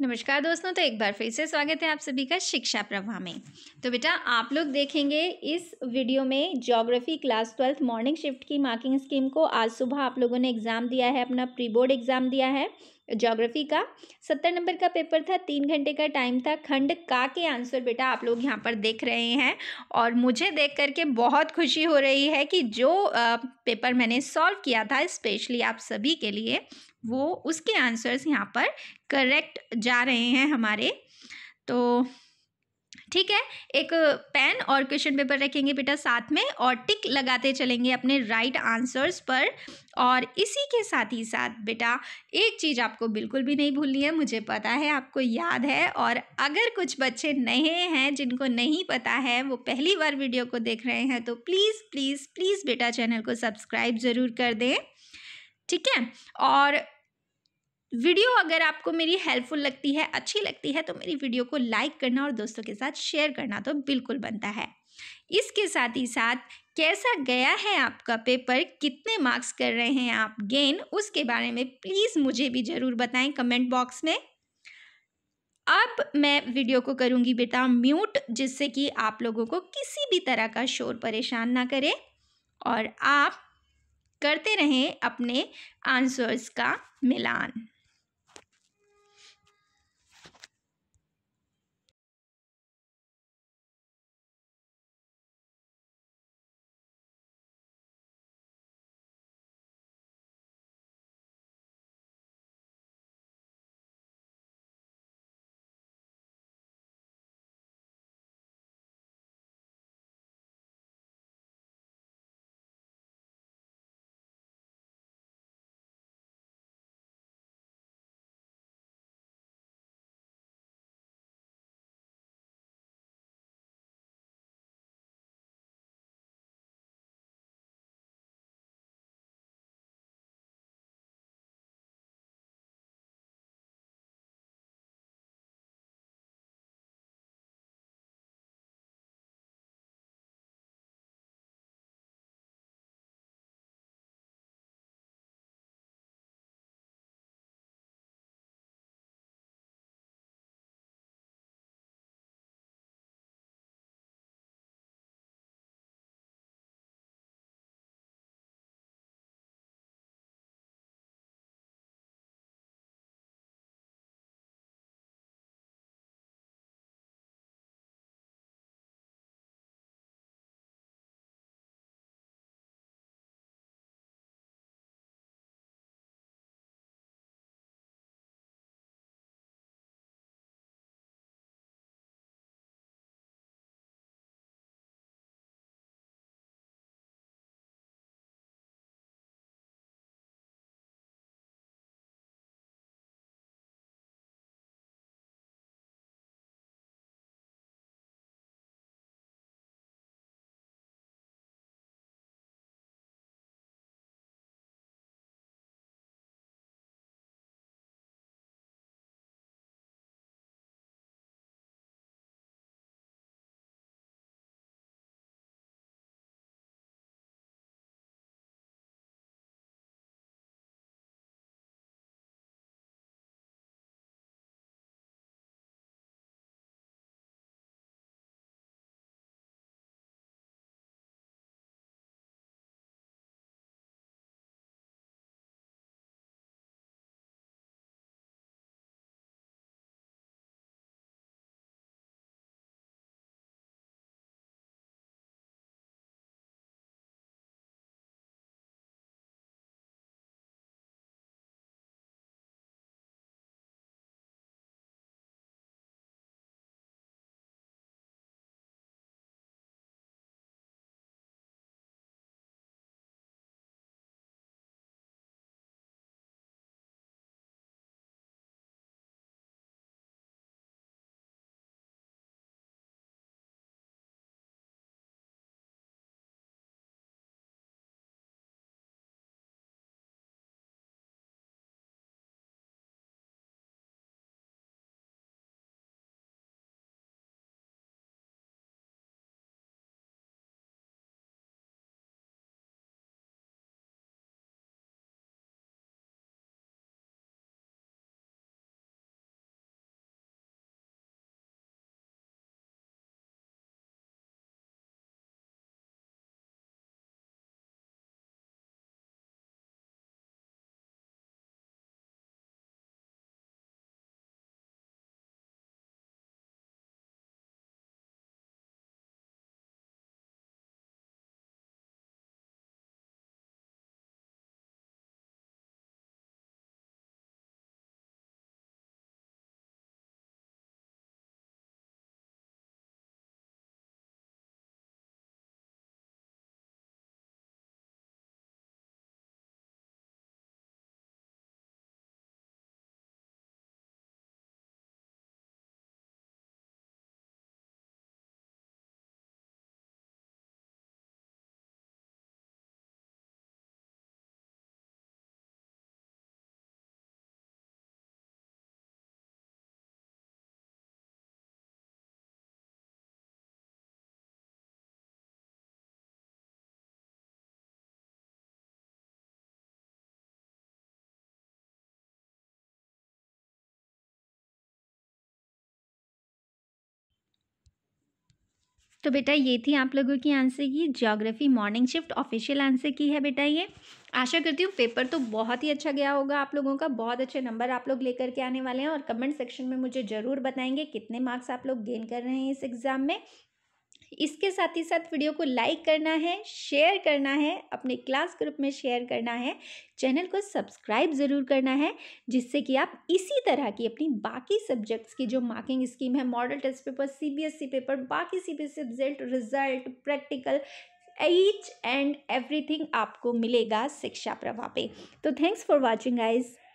नमस्कार दोस्तों तो एक बार फिर से स्वागत है आप सभी का शिक्षा प्रवाह में तो बेटा आप लोग देखेंगे इस वीडियो में geography class twelfth morning shift की मार्किंग स्कीम को आज सुबह आप लोगों ने एग्ज़ाम दिया है अपना प्री बोर्ड एग्ज़ाम दिया है ज्योग्राफी का सत्तर नंबर का पेपर था तीन घंटे का टाइम था खंड का के आंसर बेटा आप लोग यहाँ पर देख रहे हैं और मुझे देख करके बहुत खुशी हो रही है कि जो पेपर मैंने सॉल्व किया था स्पेशली आप सभी के लिए वो उसके आंसर्स यहाँ पर करेक्ट जा रहे हैं हमारे तो ठीक है एक पेन और क्वेश्चन पेपर रखेंगे बेटा साथ में और टिक लगाते चलेंगे अपने राइट आंसर्स पर और इसी के साथ ही साथ बेटा एक चीज़ आपको बिल्कुल भी नहीं भूलनी है मुझे पता है आपको याद है और अगर कुछ बच्चे नए हैं जिनको नहीं पता है वो पहली बार वीडियो को देख रहे हैं तो प्लीज़ प्लीज़ प्लीज़ बेटा चैनल को सब्सक्राइब ज़रूर कर दें ठीक है और वीडियो अगर आपको मेरी हेल्पफुल लगती है अच्छी लगती है तो मेरी वीडियो को लाइक करना और दोस्तों के साथ शेयर करना तो बिल्कुल बनता है इसके साथ ही साथ कैसा गया है आपका पेपर कितने मार्क्स कर रहे हैं आप गेन उसके बारे में प्लीज़ मुझे भी ज़रूर बताएं कमेंट बॉक्स में अब मैं वीडियो को करूँगी बेटा म्यूट जिससे कि आप लोगों को किसी भी तरह का शोर परेशान ना करे और आप करते रहें अपने आंसर्स का मिलान तो बेटा ये थी आप लोगों की answer key geography morning shift official answer key है बेटा ये आशा करती हूँ पेपर तो बहुत ही अच्छा गया होगा आप लोगों का बहुत अच्छे नंबर आप लोग लेकर के आने वाले हैं और कमेंट सेक्शन में मुझे ज़रूर बताएंगे कितने मार्क्स आप लोग गेन कर रहे हैं इस एग्ज़ाम में इसके साथ ही साथ वीडियो को लाइक करना है शेयर करना है अपने क्लास ग्रुप में शेयर करना है चैनल को सब्सक्राइब ज़रूर करना है जिससे कि आप इसी तरह की अपनी बाकी सब्जेक्ट्स की जो मार्किंग स्कीम है model test paper CBSE e paper बाकी CBSE subject result practical each and everything आपको मिलेगा शिक्षा प्रभा पे तो थैंक्स फॉर वॉचिंग आइज़